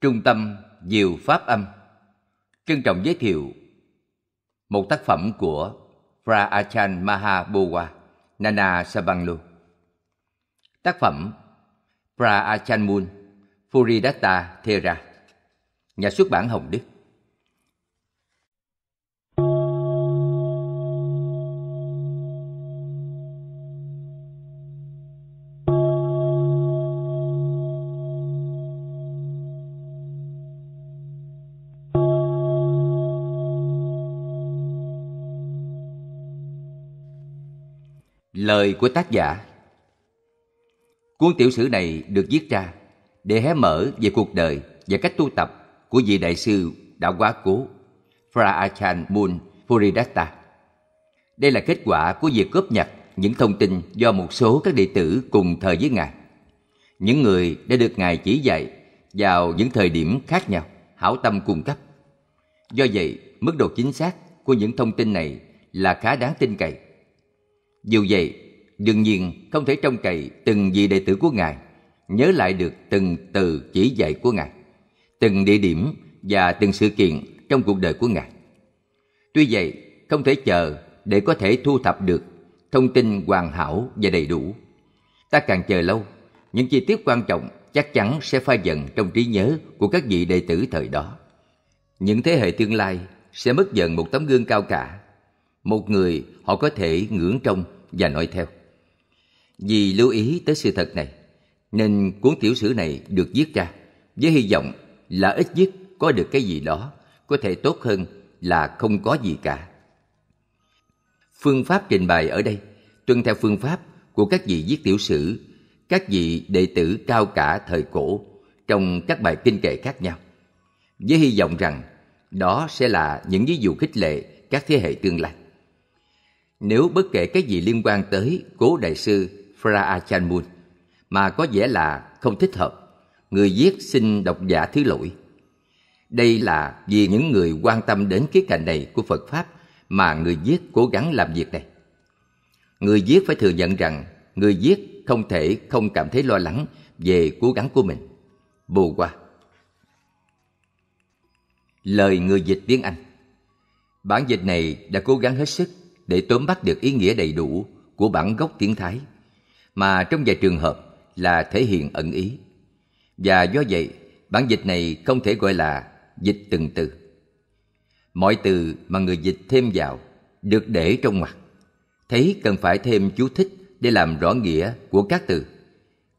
Trung tâm Diệu Pháp Âm Trân trọng giới thiệu một tác phẩm của Praachan Mahabowa Nana Savanlu Tác phẩm Pra Achan Mun Furidatta Thera Nhà xuất bản Hồng Đức Lời của tác giả Cuốn tiểu sử này được viết ra để hé mở về cuộc đời và cách tu tập của vị đại sư đã quá cố fra achan Mun Puridatta. Đây là kết quả của việc cóp nhặt những thông tin do một số các đệ tử cùng thời với Ngài. Những người đã được Ngài chỉ dạy vào những thời điểm khác nhau, hảo tâm cung cấp. Do vậy, mức độ chính xác của những thông tin này là khá đáng tin cậy. Dù vậy, đương nhiên không thể trông cậy từng vị đệ tử của ngài nhớ lại được từng từ chỉ dạy của ngài từng địa điểm và từng sự kiện trong cuộc đời của ngài tuy vậy không thể chờ để có thể thu thập được thông tin hoàn hảo và đầy đủ ta càng chờ lâu những chi tiết quan trọng chắc chắn sẽ phai dần trong trí nhớ của các vị đệ tử thời đó những thế hệ tương lai sẽ mất dần một tấm gương cao cả một người họ có thể ngưỡng trông và nói theo vì lưu ý tới sự thật này, nên cuốn tiểu sử này được viết ra với hy vọng là ít nhất có được cái gì đó có thể tốt hơn là không có gì cả. Phương pháp trình bày ở đây tuân theo phương pháp của các vị viết tiểu sử, các vị đệ tử cao cả thời cổ trong các bài kinh kệ khác nhau. Với hy vọng rằng đó sẽ là những ví dụ khích lệ các thế hệ tương lai. Nếu bất kể cái gì liên quan tới cố đại sư Phraachamun mà có vẻ là không thích hợp. Người viết xin độc giả thứ lỗi. Đây là vì những người quan tâm đến khía cạnh này của Phật Pháp mà người viết cố gắng làm việc này. Người viết phải thừa nhận rằng người viết không thể không cảm thấy lo lắng về cố gắng của mình. Bù qua. Lời người dịch tiếng Anh Bản dịch này đã cố gắng hết sức để tóm bắt được ý nghĩa đầy đủ của bản gốc tiếng Thái mà trong vài trường hợp là thể hiện ẩn ý. Và do vậy, bản dịch này không thể gọi là dịch từng từ. Mọi từ mà người dịch thêm vào được để trong ngoặc. Thấy cần phải thêm chú thích để làm rõ nghĩa của các từ.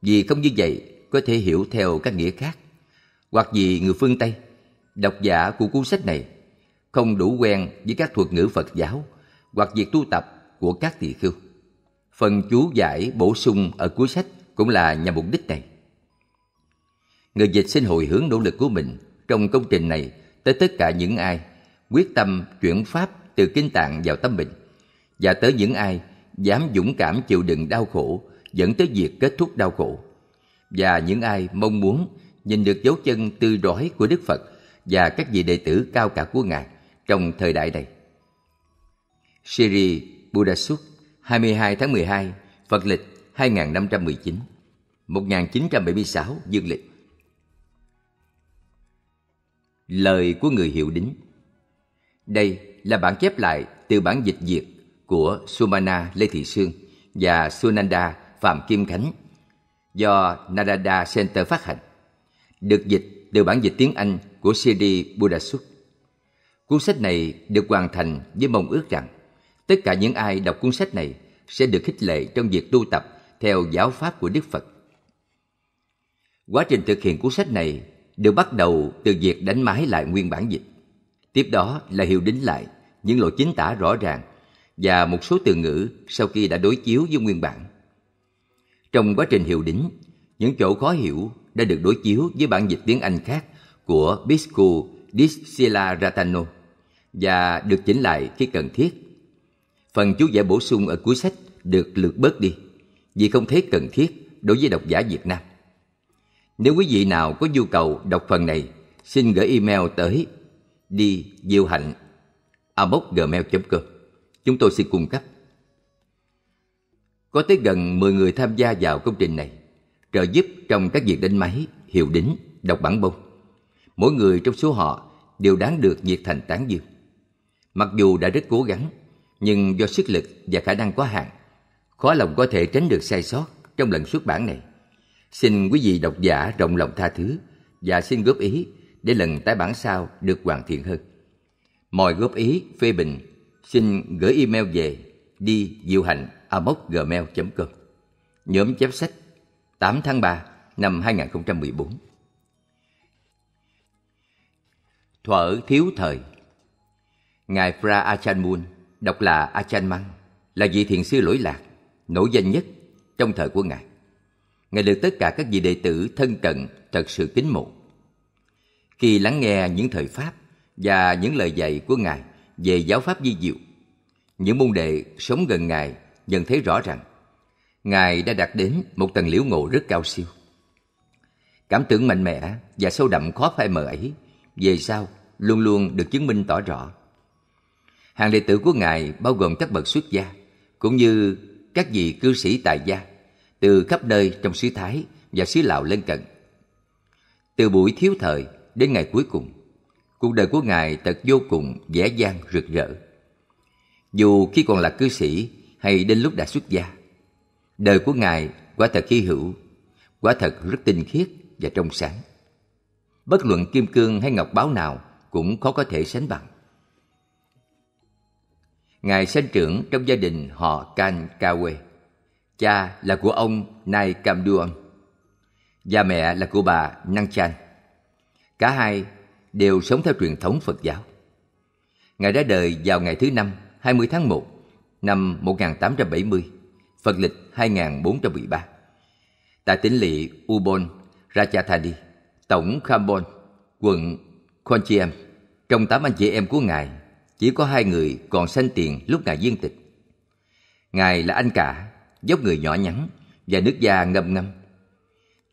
Vì không như vậy có thể hiểu theo các nghĩa khác. Hoặc vì người phương Tây, độc giả của cuốn sách này không đủ quen với các thuật ngữ Phật giáo hoặc việc tu tập của các tỳ khưu phần chú giải bổ sung ở cuối sách cũng là nhằm mục đích này. Người dịch xin hồi hướng nỗ lực của mình trong công trình này tới tất cả những ai quyết tâm chuyển pháp từ kinh tạng vào tâm mình và tới những ai dám dũng cảm chịu đựng đau khổ dẫn tới việc kết thúc đau khổ và những ai mong muốn nhìn được dấu chân tư rói của Đức Phật và các vị đệ tử cao cả của Ngài trong thời đại này. Siri Buddha Sutta 22 tháng 12, Phật lịch 2519, 1976 Dương lịch. Lời của người hiệu đính Đây là bản chép lại từ bản dịch Việt của Sumana Lê Thị Sương và Sunanda Phạm Kim Khánh do Narada Center phát hành, được dịch từ bản dịch tiếng Anh của CD Buddha Sut. Cuốn sách này được hoàn thành với mong ước rằng Tất cả những ai đọc cuốn sách này sẽ được khích lệ trong việc tu tập theo giáo pháp của Đức Phật. Quá trình thực hiện cuốn sách này được bắt đầu từ việc đánh máy lại nguyên bản dịch. Tiếp đó là hiệu đính lại những lỗi chính tả rõ ràng và một số từ ngữ sau khi đã đối chiếu với nguyên bản. Trong quá trình hiệu đính, những chỗ khó hiểu đã được đối chiếu với bản dịch tiếng Anh khác của Bisco Discila Ratano và được chỉnh lại khi cần thiết Phần chú giải bổ sung ở cuối sách được lược bớt đi vì không thấy cần thiết đối với độc giả Việt Nam. Nếu quý vị nào có nhu cầu đọc phần này, xin gửi email tới đi diêu hạnh amoc@gmail.com. Chúng tôi sẽ cung cấp. Có tới gần 10 người tham gia vào công trình này, trợ giúp trong các việc đánh máy, hiệu đính, đọc bản bông. Mỗi người trong số họ đều đáng được nhiệt thành tán dương. Mặc dù đã rất cố gắng, nhưng do sức lực và khả năng quá hạn, khó lòng có thể tránh được sai sót trong lần xuất bản này. Xin quý vị độc giả rộng lòng tha thứ và xin góp ý để lần tái bản sau được hoàn thiện hơn. Mọi góp ý, phê bình xin gửi email về đi diệu hành amoc@gmail.com. Nhóm chép sách 8 tháng 3 năm 2014. Thuở thiếu thời Ngài Fra Achanmun đọc là Ajahn Mang, là vị thiền sư lỗi lạc, nổi danh nhất trong thời của Ngài. Ngài được tất cả các vị đệ tử thân cận thật sự kính mộ. Khi lắng nghe những thời Pháp và những lời dạy của Ngài về giáo Pháp di diệu, những môn đệ sống gần Ngài dần thấy rõ rằng Ngài đã đạt đến một tầng liễu ngộ rất cao siêu. Cảm tưởng mạnh mẽ và sâu đậm khó phai mờ ấy về sau luôn luôn được chứng minh tỏ rõ Hàng đệ tử của Ngài bao gồm các bậc xuất gia, cũng như các vị cư sĩ tài gia, từ khắp nơi trong xứ Thái và xứ Lào lân cận. Từ buổi thiếu thời đến ngày cuối cùng, cuộc đời của Ngài thật vô cùng vẻ vang rực rỡ. Dù khi còn là cư sĩ hay đến lúc đã xuất gia, đời của Ngài quả thật hy hữu, quả thật rất tinh khiết và trong sáng. Bất luận kim cương hay ngọc báo nào cũng khó có thể sánh bằng. Ngài sinh trưởng trong gia đình họ Kan Kawe. Cha là của ông Nai Kamduam và mẹ là của bà Năng Chan. Cả hai đều sống theo truyền thống Phật giáo. Ngài ra đời vào ngày thứ năm 20 tháng 1 năm 1870, Phật lịch 2413. Tại tỉnh lỵ Ubon, Rajatthani, tổng Khambon, quận Konchiam, trong tám anh chị em của Ngài chỉ có hai người còn sanh tiền lúc Ngài viên tịch. Ngài là anh cả, dốc người nhỏ nhắn và nước da ngâm ngâm.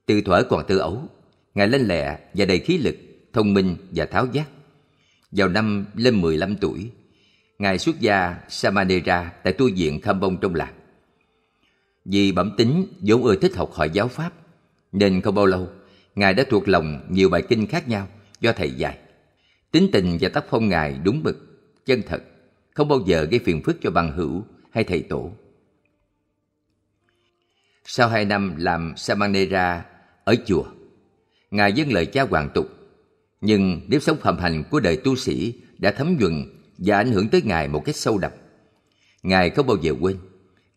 Từ thuở còn tư ấu, Ngài lanh lẹ và đầy khí lực, thông minh và tháo giác. Vào năm lên 15 tuổi, Ngài xuất gia Samanera tại tu viện Khâm Bông trong làng. Vì bẩm tính vốn ưa thích học hỏi giáo Pháp, nên không bao lâu, Ngài đã thuộc lòng nhiều bài kinh khác nhau do Thầy dạy. Tính tình và tác phong Ngài đúng mực, chân thật, không bao giờ gây phiền phức cho bằng hữu hay thầy tổ. Sau hai năm làm Samanera ở chùa, Ngài dâng lời cha hoàng tục, nhưng nếp sống phạm hành của đời tu sĩ đã thấm nhuần và ảnh hưởng tới Ngài một cách sâu đậm. Ngài không bao giờ quên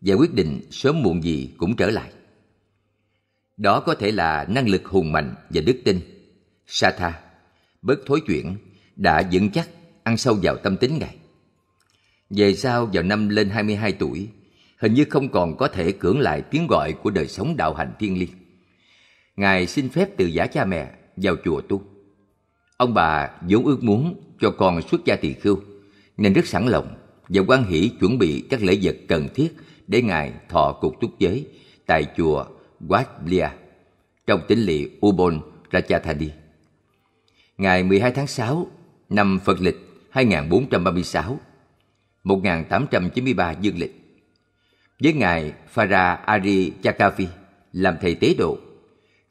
và quyết định sớm muộn gì cũng trở lại. Đó có thể là năng lực hùng mạnh và đức tin, sa tha, bớt thối chuyển, đã vững chắc ăn sâu vào tâm tính Ngài. Về sau vào năm lên 22 tuổi, hình như không còn có thể cưỡng lại tiếng gọi của đời sống đạo hành thiên liêng. Ngài xin phép từ giả cha mẹ vào chùa tu. Ông bà vốn ước muốn cho con xuất gia tỳ khưu, nên rất sẵn lòng và quan hỷ chuẩn bị các lễ vật cần thiết để Ngài thọ cuộc túc giới tại chùa Wat Guadlia trong tỉnh lỵ Ubon Ratchathani. Ngày 12 tháng 6 năm Phật lịch 2436 1893 dương lịch với ngài Phara Ari Chakavi làm thầy tế độ,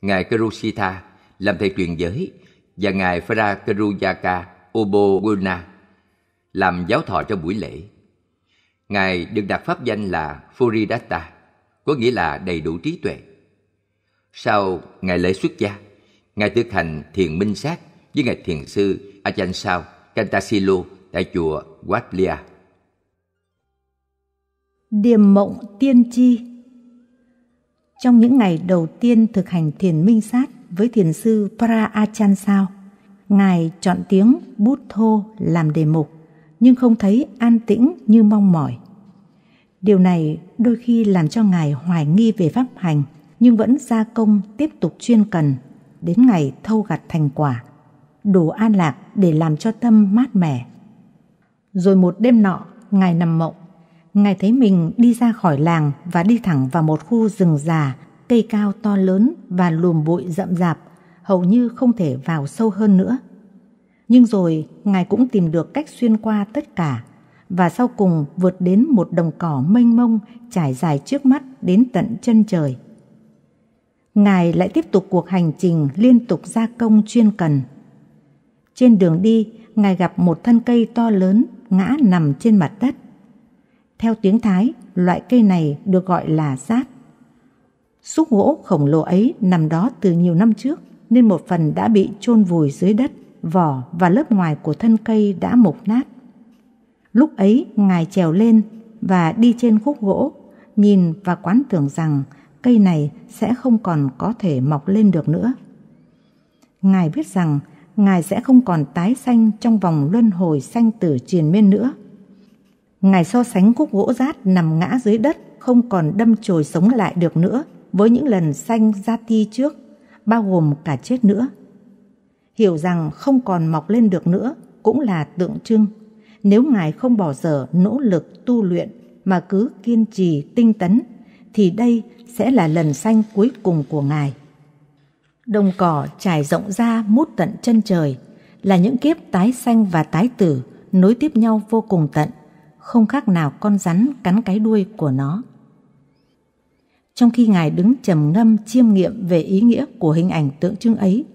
ngài Karusita làm thầy truyền giới và ngài Phara Karuyaka Oboguna làm giáo thọ cho buổi lễ. Ngài được đặt pháp danh là Furidatta, có nghĩa là đầy đủ trí tuệ. Sau ngày lễ xuất gia, ngài thực hành thiền minh sát với ngài thiền sư Ajahn Sao Cantasilo tại chùa Guadlia. Điềm mộng tiên tri Trong những ngày đầu tiên thực hành thiền minh sát với thiền sư Pra Achan Sao, Ngài chọn tiếng bút thô làm đề mục, nhưng không thấy an tĩnh như mong mỏi. Điều này đôi khi làm cho Ngài hoài nghi về pháp hành, nhưng vẫn gia công tiếp tục chuyên cần, đến ngày thâu gặt thành quả đủ an lạc để làm cho tâm mát mẻ. Rồi một đêm nọ, Ngài nằm mộng. Ngài thấy mình đi ra khỏi làng và đi thẳng vào một khu rừng già, cây cao to lớn và lùm bụi rậm rạp, hầu như không thể vào sâu hơn nữa. Nhưng rồi, Ngài cũng tìm được cách xuyên qua tất cả, và sau cùng vượt đến một đồng cỏ mênh mông trải dài trước mắt đến tận chân trời. Ngài lại tiếp tục cuộc hành trình liên tục gia công chuyên cần trên đường đi, ngài gặp một thân cây to lớn ngã nằm trên mặt đất. Theo tiếng Thái, loại cây này được gọi là sát. Xúc gỗ khổng lồ ấy nằm đó từ nhiều năm trước nên một phần đã bị chôn vùi dưới đất, vỏ và lớp ngoài của thân cây đã mục nát. Lúc ấy, ngài trèo lên và đi trên khúc gỗ, nhìn và quán tưởng rằng cây này sẽ không còn có thể mọc lên được nữa. Ngài biết rằng ngài sẽ không còn tái sanh trong vòng luân hồi sanh tử triền miên nữa. Ngài so sánh khúc gỗ rát nằm ngã dưới đất không còn đâm chồi sống lại được nữa với những lần sanh ra ti trước, bao gồm cả chết nữa. Hiểu rằng không còn mọc lên được nữa cũng là tượng trưng. Nếu Ngài không bỏ dở nỗ lực tu luyện mà cứ kiên trì tinh tấn thì đây sẽ là lần sanh cuối cùng của Ngài. Đồng cỏ trải rộng ra mút tận chân trời là những kiếp tái sanh và tái tử nối tiếp nhau vô cùng tận, không khác nào con rắn cắn cái đuôi của nó. Trong khi ngài đứng trầm ngâm chiêm nghiệm về ý nghĩa của hình ảnh tượng trưng ấy,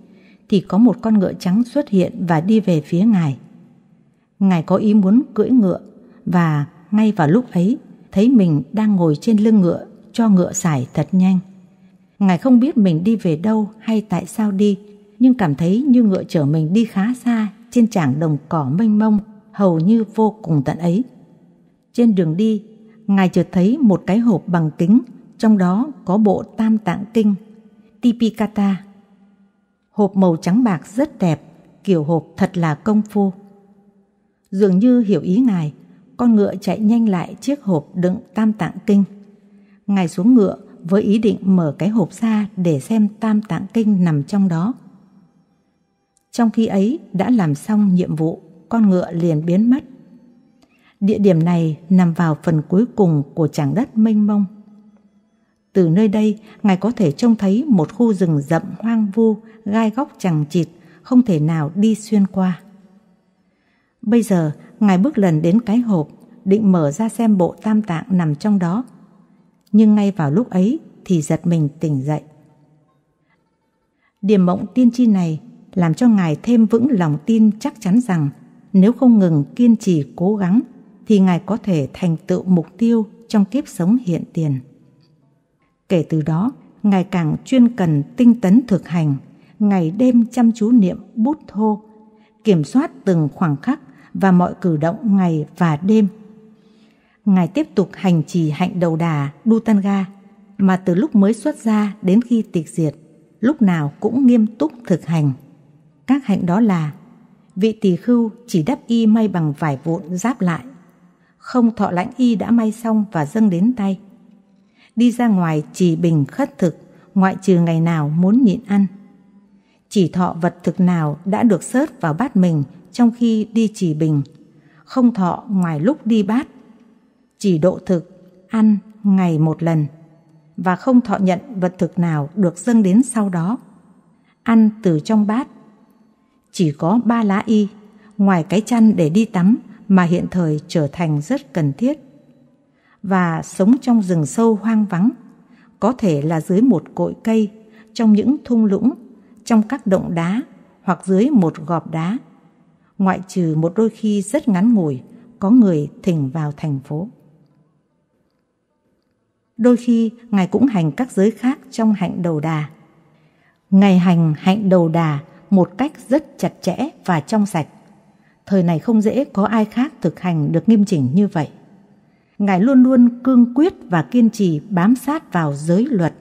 thì có một con ngựa trắng xuất hiện và đi về phía ngài. Ngài có ý muốn cưỡi ngựa và ngay vào lúc ấy thấy mình đang ngồi trên lưng ngựa cho ngựa sải thật nhanh. Ngài không biết mình đi về đâu hay tại sao đi, nhưng cảm thấy như ngựa chở mình đi khá xa trên trảng đồng cỏ mênh mông, hầu như vô cùng tận ấy. Trên đường đi, Ngài chợt thấy một cái hộp bằng kính, trong đó có bộ tam tạng kinh, Tipikata. Hộp màu trắng bạc rất đẹp, kiểu hộp thật là công phu. Dường như hiểu ý Ngài, con ngựa chạy nhanh lại chiếc hộp đựng tam tạng kinh. Ngài xuống ngựa, với ý định mở cái hộp ra để xem tam tạng kinh nằm trong đó. Trong khi ấy đã làm xong nhiệm vụ, con ngựa liền biến mất. Địa điểm này nằm vào phần cuối cùng của tràng đất mênh mông. Từ nơi đây, ngài có thể trông thấy một khu rừng rậm hoang vu, gai góc chẳng chịt, không thể nào đi xuyên qua. Bây giờ, ngài bước lần đến cái hộp, định mở ra xem bộ tam tạng nằm trong đó nhưng ngay vào lúc ấy thì giật mình tỉnh dậy. Điểm mộng tiên tri này làm cho Ngài thêm vững lòng tin chắc chắn rằng nếu không ngừng kiên trì cố gắng thì Ngài có thể thành tựu mục tiêu trong kiếp sống hiện tiền. Kể từ đó, Ngài càng chuyên cần tinh tấn thực hành, ngày đêm chăm chú niệm bút thô, kiểm soát từng khoảng khắc và mọi cử động ngày và đêm Ngài tiếp tục hành trì hạnh đầu đà Dutanga mà từ lúc mới xuất gia đến khi tịch diệt, lúc nào cũng nghiêm túc thực hành. Các hạnh đó là vị tỳ khưu chỉ đắp y may bằng vải vụn giáp lại, không thọ lãnh y đã may xong và dâng đến tay. Đi ra ngoài chỉ bình khất thực, ngoại trừ ngày nào muốn nhịn ăn. Chỉ thọ vật thực nào đã được sớt vào bát mình trong khi đi chỉ bình, không thọ ngoài lúc đi bát chỉ độ thực, ăn ngày một lần và không thọ nhận vật thực nào được dâng đến sau đó. Ăn từ trong bát. Chỉ có ba lá y, ngoài cái chăn để đi tắm mà hiện thời trở thành rất cần thiết. Và sống trong rừng sâu hoang vắng, có thể là dưới một cội cây, trong những thung lũng, trong các động đá hoặc dưới một gọp đá. Ngoại trừ một đôi khi rất ngắn ngủi, có người thỉnh vào thành phố. Đôi khi Ngài cũng hành các giới khác trong hạnh đầu đà. Ngài hành hạnh đầu đà một cách rất chặt chẽ và trong sạch. Thời này không dễ có ai khác thực hành được nghiêm chỉnh như vậy. Ngài luôn luôn cương quyết và kiên trì bám sát vào giới luật.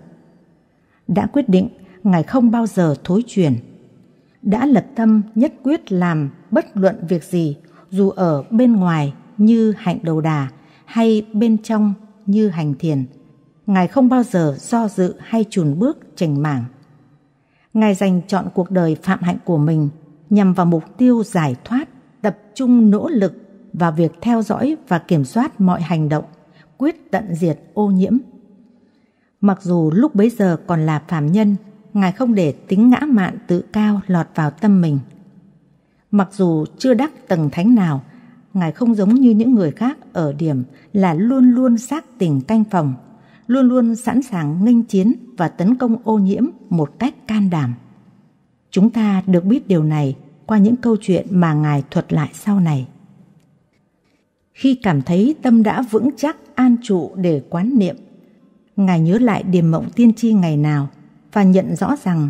Đã quyết định, Ngài không bao giờ thối chuyển. Đã lập tâm nhất quyết làm bất luận việc gì, dù ở bên ngoài như hạnh đầu đà hay bên trong như hành thiền Ngài không bao giờ do dự hay chùn bước chành mảng. Ngài dành chọn cuộc đời phạm hạnh của mình nhằm vào mục tiêu giải thoát, tập trung nỗ lực vào việc theo dõi và kiểm soát mọi hành động, quyết tận diệt ô nhiễm. Mặc dù lúc bấy giờ còn là phạm nhân, Ngài không để tính ngã mạn tự cao lọt vào tâm mình. Mặc dù chưa đắc tầng thánh nào, Ngài không giống như những người khác ở điểm là luôn luôn xác tình canh phòng, luôn luôn sẵn sàng nghênh chiến và tấn công ô nhiễm một cách can đảm. Chúng ta được biết điều này qua những câu chuyện mà Ngài thuật lại sau này. Khi cảm thấy tâm đã vững chắc an trụ để quán niệm, Ngài nhớ lại điềm mộng tiên tri ngày nào và nhận rõ rằng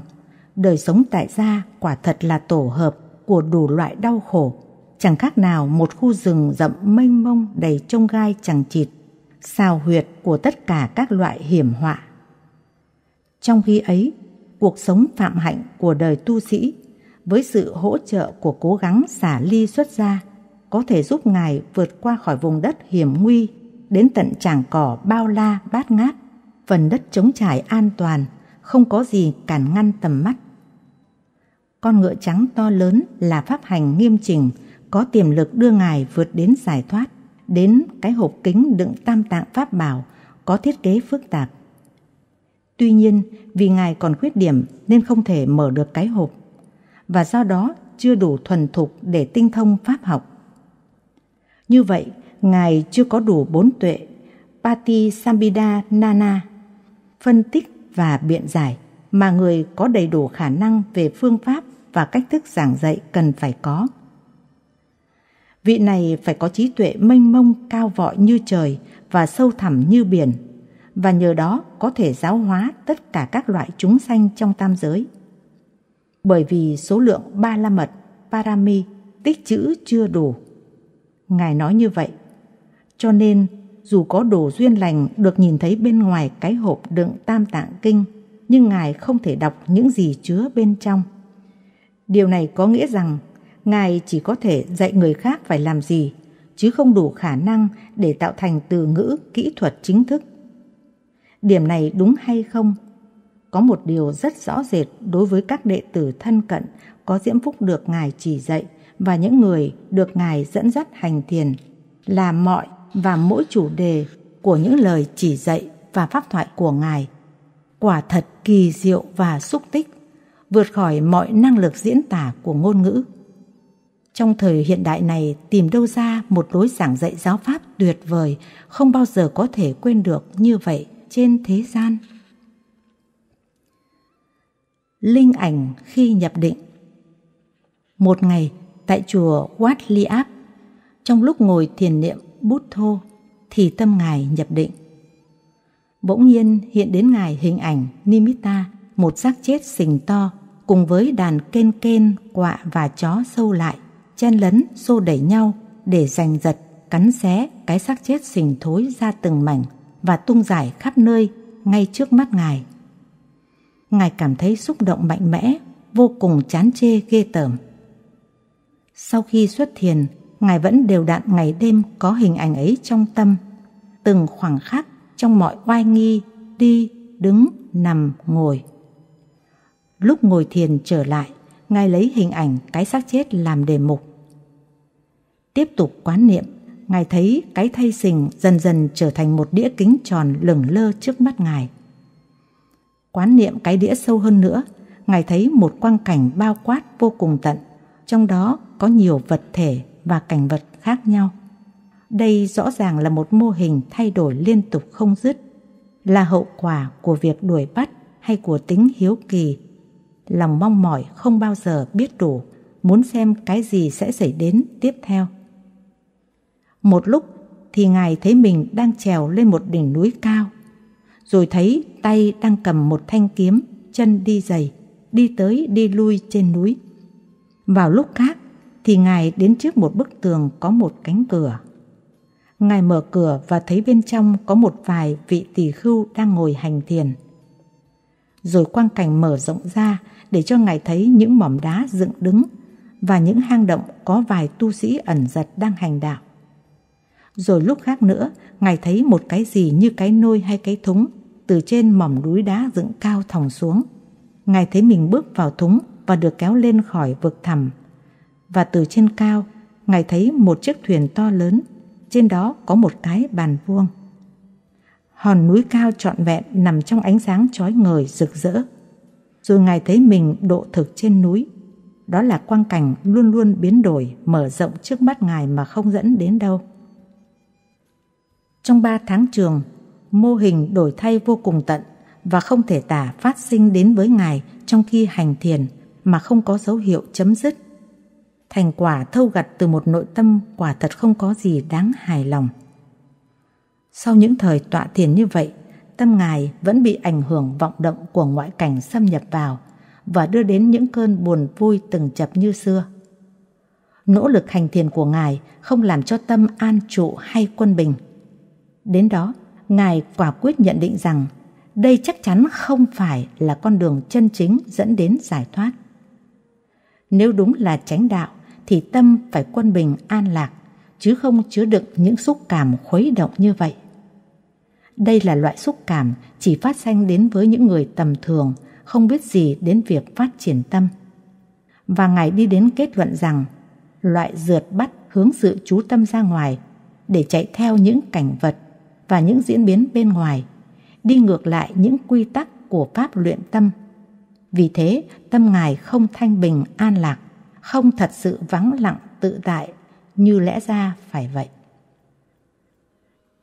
đời sống tại gia quả thật là tổ hợp của đủ loại đau khổ, chẳng khác nào một khu rừng rậm mênh mông đầy trông gai chẳng chịt xào huyệt của tất cả các loại hiểm họa. Trong khi ấy, cuộc sống phạm hạnh của đời tu sĩ với sự hỗ trợ của cố gắng xả ly xuất gia có thể giúp ngài vượt qua khỏi vùng đất hiểm nguy đến tận tràng cỏ bao la bát ngát, phần đất chống trải an toàn, không có gì cản ngăn tầm mắt. Con ngựa trắng to lớn là pháp hành nghiêm chỉnh, có tiềm lực đưa ngài vượt đến giải thoát đến cái hộp kính đựng tam tạng pháp bảo có thiết kế phức tạp. Tuy nhiên, vì ngài còn khuyết điểm nên không thể mở được cái hộp và do đó chưa đủ thuần thục để tinh thông pháp học. Như vậy, ngài chưa có đủ bốn tuệ Pati Sambida Nana phân tích và biện giải mà người có đầy đủ khả năng về phương pháp và cách thức giảng dạy cần phải có vị này phải có trí tuệ mênh mông cao vọi như trời và sâu thẳm như biển và nhờ đó có thể giáo hóa tất cả các loại chúng sanh trong tam giới bởi vì số lượng ba la mật parami tích chữ chưa đủ ngài nói như vậy cho nên dù có đồ duyên lành được nhìn thấy bên ngoài cái hộp đựng tam tạng kinh nhưng ngài không thể đọc những gì chứa bên trong điều này có nghĩa rằng ngài chỉ có thể dạy người khác phải làm gì chứ không đủ khả năng để tạo thành từ ngữ kỹ thuật chính thức điểm này đúng hay không có một điều rất rõ rệt đối với các đệ tử thân cận có diễm phúc được ngài chỉ dạy và những người được ngài dẫn dắt hành thiền là mọi và mỗi chủ đề của những lời chỉ dạy và pháp thoại của ngài quả thật kỳ diệu và xúc tích vượt khỏi mọi năng lực diễn tả của ngôn ngữ trong thời hiện đại này tìm đâu ra một lối giảng dạy giáo pháp tuyệt vời không bao giờ có thể quên được như vậy trên thế gian. Linh ảnh khi nhập định Một ngày tại chùa Wat Liap, trong lúc ngồi thiền niệm bút thô thì tâm ngài nhập định. Bỗng nhiên hiện đến ngài hình ảnh Nimita, một xác chết sình to cùng với đàn kên kên, quạ và chó sâu lại chen lấn xô đẩy nhau để giành giật cắn xé cái xác chết sình thối ra từng mảnh và tung dài khắp nơi ngay trước mắt ngài ngài cảm thấy xúc động mạnh mẽ vô cùng chán chê ghê tởm sau khi xuất thiền ngài vẫn đều đặn ngày đêm có hình ảnh ấy trong tâm từng khoảng khắc trong mọi oai nghi đi đứng nằm ngồi lúc ngồi thiền trở lại ngài lấy hình ảnh cái xác chết làm đề mục tiếp tục quán niệm ngài thấy cái thay sình dần dần trở thành một đĩa kính tròn lửng lơ trước mắt ngài quán niệm cái đĩa sâu hơn nữa ngài thấy một quang cảnh bao quát vô cùng tận trong đó có nhiều vật thể và cảnh vật khác nhau đây rõ ràng là một mô hình thay đổi liên tục không dứt là hậu quả của việc đuổi bắt hay của tính hiếu kỳ lòng mong mỏi không bao giờ biết đủ muốn xem cái gì sẽ xảy đến tiếp theo một lúc thì ngài thấy mình đang trèo lên một đỉnh núi cao, rồi thấy tay đang cầm một thanh kiếm, chân đi giày, đi tới đi lui trên núi. Vào lúc khác thì ngài đến trước một bức tường có một cánh cửa. Ngài mở cửa và thấy bên trong có một vài vị tỳ khưu đang ngồi hành thiền. Rồi quang cảnh mở rộng ra để cho ngài thấy những mỏm đá dựng đứng và những hang động có vài tu sĩ ẩn giật đang hành đạo. Rồi lúc khác nữa, ngài thấy một cái gì như cái nôi hay cái thúng từ trên mỏm núi đá dựng cao thòng xuống. Ngài thấy mình bước vào thúng và được kéo lên khỏi vực thẳm. Và từ trên cao, ngài thấy một chiếc thuyền to lớn, trên đó có một cái bàn vuông. Hòn núi cao trọn vẹn nằm trong ánh sáng chói ngời rực rỡ. Rồi ngài thấy mình độ thực trên núi. Đó là quang cảnh luôn luôn biến đổi, mở rộng trước mắt ngài mà không dẫn đến đâu. Trong 3 tháng trường, mô hình đổi thay vô cùng tận và không thể tả phát sinh đến với Ngài trong khi hành thiền mà không có dấu hiệu chấm dứt. Thành quả thâu gặt từ một nội tâm quả thật không có gì đáng hài lòng. Sau những thời tọa thiền như vậy, tâm Ngài vẫn bị ảnh hưởng vọng động của ngoại cảnh xâm nhập vào và đưa đến những cơn buồn vui từng chập như xưa. Nỗ lực hành thiền của Ngài không làm cho tâm an trụ hay quân bình – Đến đó, Ngài quả quyết nhận định rằng đây chắc chắn không phải là con đường chân chính dẫn đến giải thoát. Nếu đúng là chánh đạo thì tâm phải quân bình an lạc chứ không chứa đựng những xúc cảm khuấy động như vậy. Đây là loại xúc cảm chỉ phát sanh đến với những người tầm thường, không biết gì đến việc phát triển tâm. Và Ngài đi đến kết luận rằng, loại dượt bắt hướng sự chú tâm ra ngoài để chạy theo những cảnh vật và những diễn biến bên ngoài, đi ngược lại những quy tắc của pháp luyện tâm. Vì thế, tâm ngài không thanh bình an lạc, không thật sự vắng lặng tự tại như lẽ ra phải vậy.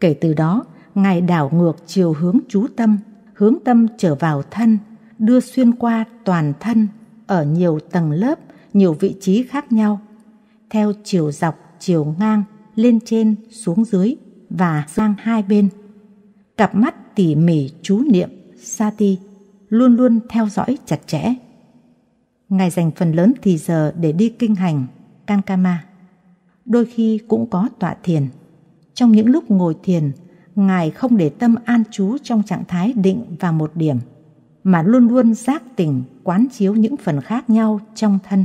Kể từ đó, ngài đảo ngược chiều hướng chú tâm, hướng tâm trở vào thân, đưa xuyên qua toàn thân ở nhiều tầng lớp, nhiều vị trí khác nhau, theo chiều dọc, chiều ngang, lên trên, xuống dưới, và sang hai bên. Cặp mắt tỉ mỉ chú niệm, sati luôn luôn theo dõi chặt chẽ. Ngài dành phần lớn thì giờ để đi kinh hành, kankama. Đôi khi cũng có tọa thiền. Trong những lúc ngồi thiền, Ngài không để tâm an trú trong trạng thái định và một điểm, mà luôn luôn giác tỉnh quán chiếu những phần khác nhau trong thân.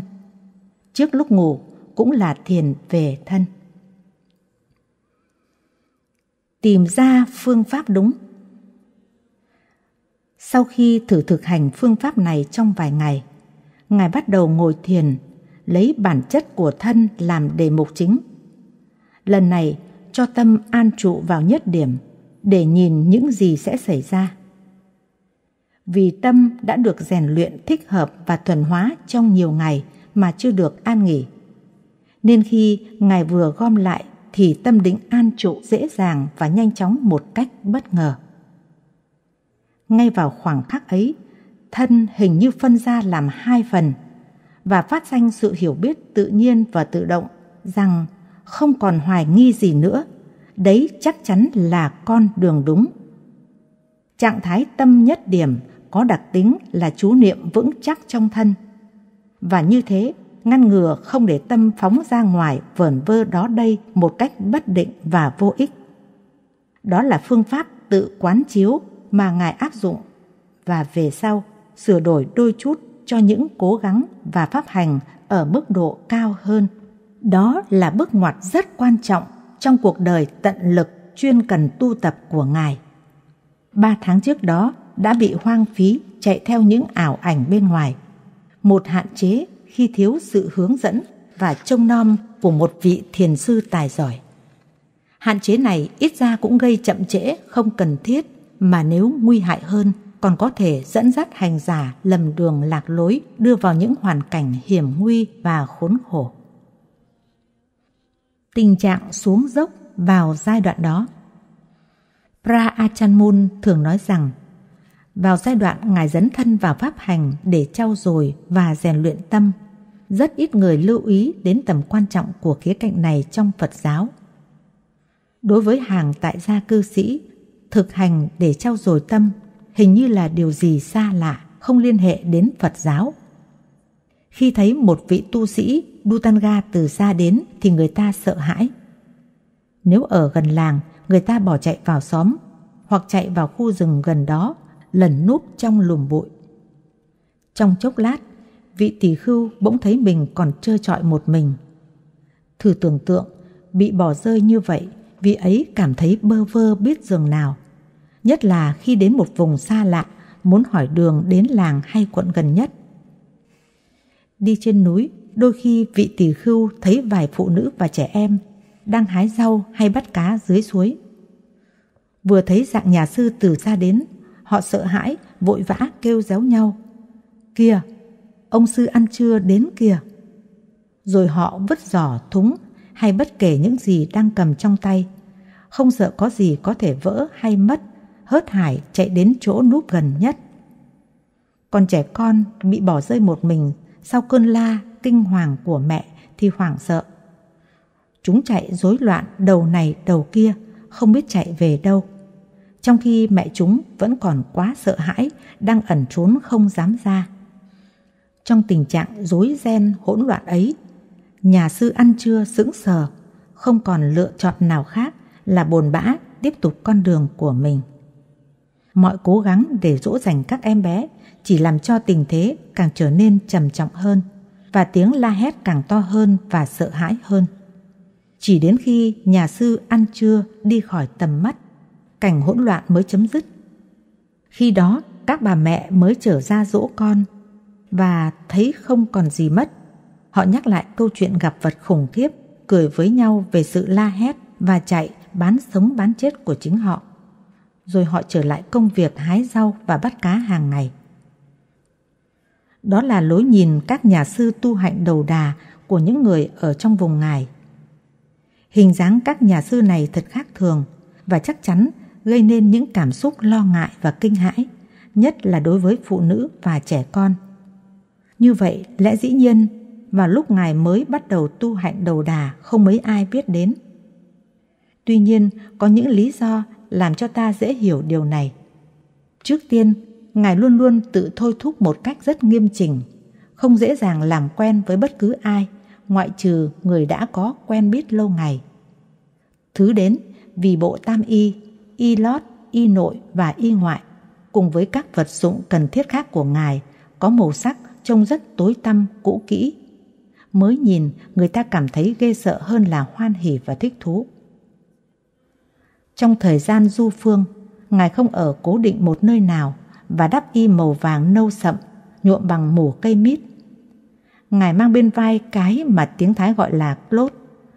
Trước lúc ngủ cũng là thiền về thân tìm ra phương pháp đúng. Sau khi thử thực hành phương pháp này trong vài ngày, Ngài bắt đầu ngồi thiền, lấy bản chất của thân làm đề mục chính. Lần này, cho tâm an trụ vào nhất điểm để nhìn những gì sẽ xảy ra. Vì tâm đã được rèn luyện thích hợp và thuần hóa trong nhiều ngày mà chưa được an nghỉ. Nên khi Ngài vừa gom lại thì tâm định an trụ dễ dàng và nhanh chóng một cách bất ngờ. Ngay vào khoảng khắc ấy, thân hình như phân ra làm hai phần và phát sinh sự hiểu biết tự nhiên và tự động rằng không còn hoài nghi gì nữa, đấy chắc chắn là con đường đúng. Trạng thái tâm nhất điểm có đặc tính là chú niệm vững chắc trong thân. Và như thế, ngăn ngừa không để tâm phóng ra ngoài vẩn vơ đó đây một cách bất định và vô ích. Đó là phương pháp tự quán chiếu mà Ngài áp dụng và về sau sửa đổi đôi chút cho những cố gắng và pháp hành ở mức độ cao hơn. Đó là bước ngoặt rất quan trọng trong cuộc đời tận lực chuyên cần tu tập của Ngài. Ba tháng trước đó đã bị hoang phí chạy theo những ảo ảnh bên ngoài. Một hạn chế khi thiếu sự hướng dẫn và trông nom của một vị thiền sư tài giỏi. Hạn chế này ít ra cũng gây chậm trễ không cần thiết mà nếu nguy hại hơn còn có thể dẫn dắt hành giả lầm đường lạc lối đưa vào những hoàn cảnh hiểm nguy và khốn khổ. Tình trạng xuống dốc vào giai đoạn đó Pra Achanmun thường nói rằng vào giai đoạn Ngài dấn thân vào pháp hành để trau dồi và rèn luyện tâm rất ít người lưu ý đến tầm quan trọng của khía cạnh này trong Phật giáo. Đối với hàng tại gia cư sĩ, thực hành để trao dồi tâm hình như là điều gì xa lạ, không liên hệ đến Phật giáo. Khi thấy một vị tu sĩ Dutanga từ xa đến thì người ta sợ hãi. Nếu ở gần làng, người ta bỏ chạy vào xóm hoặc chạy vào khu rừng gần đó, lẩn núp trong lùm bụi. Trong chốc lát, vị tỷ khưu bỗng thấy mình còn trơ trọi một mình. Thử tưởng tượng, bị bỏ rơi như vậy, vị ấy cảm thấy bơ vơ biết giường nào. Nhất là khi đến một vùng xa lạ, muốn hỏi đường đến làng hay quận gần nhất. Đi trên núi, đôi khi vị tỷ khưu thấy vài phụ nữ và trẻ em đang hái rau hay bắt cá dưới suối. Vừa thấy dạng nhà sư từ xa đến, họ sợ hãi, vội vã kêu réo nhau. Kìa, ông sư ăn trưa đến kìa. Rồi họ vứt giỏ, thúng hay bất kể những gì đang cầm trong tay. Không sợ có gì có thể vỡ hay mất, hớt hải chạy đến chỗ núp gần nhất. Còn trẻ con bị bỏ rơi một mình sau cơn la kinh hoàng của mẹ thì hoảng sợ. Chúng chạy rối loạn đầu này đầu kia, không biết chạy về đâu. Trong khi mẹ chúng vẫn còn quá sợ hãi, đang ẩn trốn không dám ra. Trong tình trạng rối ren hỗn loạn ấy, nhà sư ăn trưa sững sờ, không còn lựa chọn nào khác là bồn bã tiếp tục con đường của mình. Mọi cố gắng để dỗ dành các em bé chỉ làm cho tình thế càng trở nên trầm trọng hơn và tiếng la hét càng to hơn và sợ hãi hơn. Chỉ đến khi nhà sư ăn trưa đi khỏi tầm mắt, cảnh hỗn loạn mới chấm dứt. Khi đó, các bà mẹ mới trở ra dỗ con và thấy không còn gì mất. Họ nhắc lại câu chuyện gặp vật khủng khiếp, cười với nhau về sự la hét và chạy bán sống bán chết của chính họ. Rồi họ trở lại công việc hái rau và bắt cá hàng ngày. Đó là lối nhìn các nhà sư tu hạnh đầu đà của những người ở trong vùng ngài. Hình dáng các nhà sư này thật khác thường và chắc chắn gây nên những cảm xúc lo ngại và kinh hãi, nhất là đối với phụ nữ và trẻ con. Như vậy lẽ dĩ nhiên vào lúc Ngài mới bắt đầu tu hạnh đầu đà không mấy ai biết đến. Tuy nhiên có những lý do làm cho ta dễ hiểu điều này. Trước tiên, Ngài luôn luôn tự thôi thúc một cách rất nghiêm chỉnh, không dễ dàng làm quen với bất cứ ai ngoại trừ người đã có quen biết lâu ngày. Thứ đến vì bộ tam y, y lót, y nội và y ngoại cùng với các vật dụng cần thiết khác của Ngài có màu sắc trông rất tối tăm, cũ kỹ. Mới nhìn, người ta cảm thấy ghê sợ hơn là hoan hỉ và thích thú. Trong thời gian du phương, ngài không ở cố định một nơi nào và đắp y màu vàng nâu sậm, nhuộm bằng mủ cây mít. Ngài mang bên vai cái mà tiếng Thái gọi là clốt,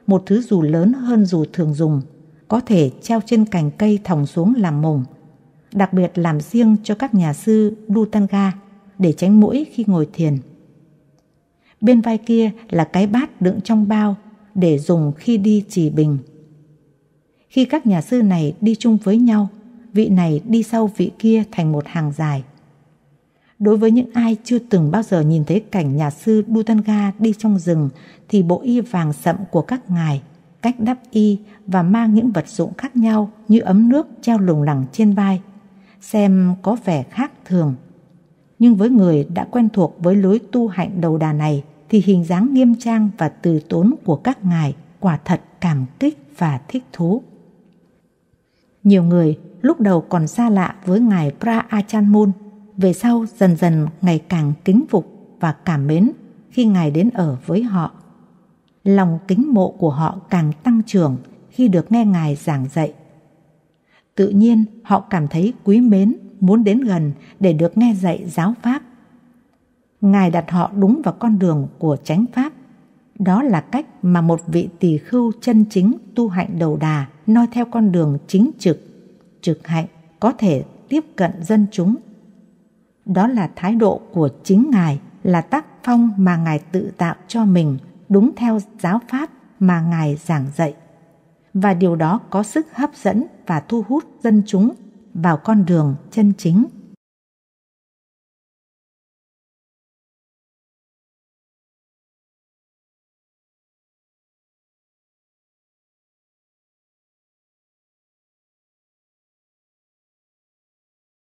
một thứ dù lớn hơn dù thường dùng, có thể treo trên cành cây thòng xuống làm mùng, đặc biệt làm riêng cho các nhà sư Dutanga để tránh mũi khi ngồi thiền. Bên vai kia là cái bát đựng trong bao để dùng khi đi trì bình. Khi các nhà sư này đi chung với nhau, vị này đi sau vị kia thành một hàng dài. Đối với những ai chưa từng bao giờ nhìn thấy cảnh nhà sư Butanga đi trong rừng thì bộ y vàng sậm của các ngài, cách đắp y và mang những vật dụng khác nhau như ấm nước treo lủng lẳng trên vai, xem có vẻ khác thường nhưng với người đã quen thuộc với lối tu hạnh đầu đà này thì hình dáng nghiêm trang và từ tốn của các ngài quả thật cảm kích và thích thú. Nhiều người lúc đầu còn xa lạ với ngài Pra Achan Mun, về sau dần dần ngày càng kính phục và cảm mến khi ngài đến ở với họ. Lòng kính mộ của họ càng tăng trưởng khi được nghe ngài giảng dạy. Tự nhiên họ cảm thấy quý mến muốn đến gần để được nghe dạy giáo pháp. Ngài đặt họ đúng vào con đường của chánh pháp. Đó là cách mà một vị tỳ khưu chân chính tu hạnh đầu đà noi theo con đường chính trực, trực hạnh có thể tiếp cận dân chúng. Đó là thái độ của chính Ngài, là tác phong mà Ngài tự tạo cho mình đúng theo giáo pháp mà Ngài giảng dạy. Và điều đó có sức hấp dẫn và thu hút dân chúng vào con đường chân chính